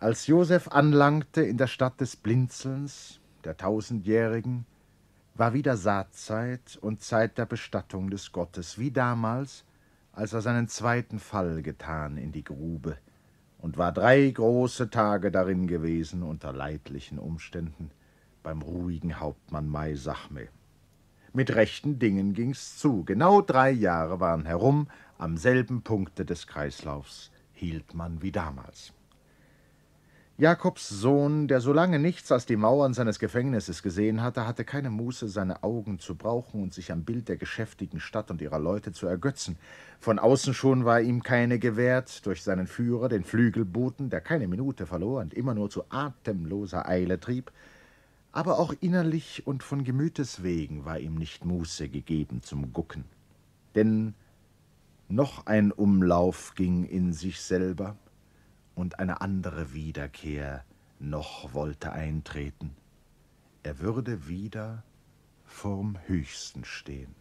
Als Josef anlangte in der Stadt des Blinzelns, der Tausendjährigen, war wieder Saatzeit und Zeit der Bestattung des Gottes, wie damals, als er seinen zweiten Fall getan in die Grube und war drei große Tage darin gewesen unter leidlichen Umständen beim ruhigen Hauptmann Mai Sachme. Mit rechten Dingen ging's zu. Genau drei Jahre waren herum, am selben Punkte des Kreislaufs hielt man wie damals. Jakobs Sohn, der so lange nichts als die Mauern seines Gefängnisses gesehen hatte, hatte keine Muße, seine Augen zu brauchen und sich am Bild der geschäftigen Stadt und ihrer Leute zu ergötzen. Von außen schon war ihm keine gewährt, durch seinen Führer, den Flügelboten, der keine Minute verlor und immer nur zu atemloser Eile trieb, aber auch innerlich und von Gemütes wegen war ihm nicht Muße gegeben zum Gucken. Denn noch ein Umlauf ging in sich selber – und eine andere Wiederkehr noch wollte eintreten. Er würde wieder vorm Höchsten stehen.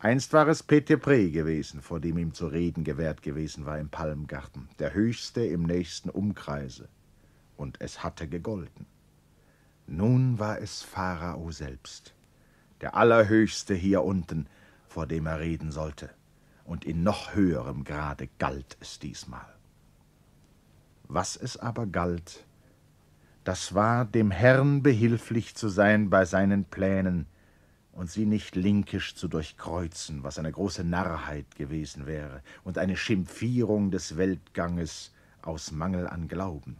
Einst war es Peter Petepré gewesen, vor dem ihm zu reden gewährt gewesen war im Palmgarten, der höchste im nächsten Umkreise, und es hatte gegolten. Nun war es Pharao selbst, der Allerhöchste hier unten, vor dem er reden sollte, und in noch höherem Grade galt es diesmal. Was es aber galt, das war, dem Herrn behilflich zu sein bei seinen Plänen und sie nicht linkisch zu durchkreuzen, was eine große Narrheit gewesen wäre und eine Schimpfierung des Weltganges aus Mangel an Glauben.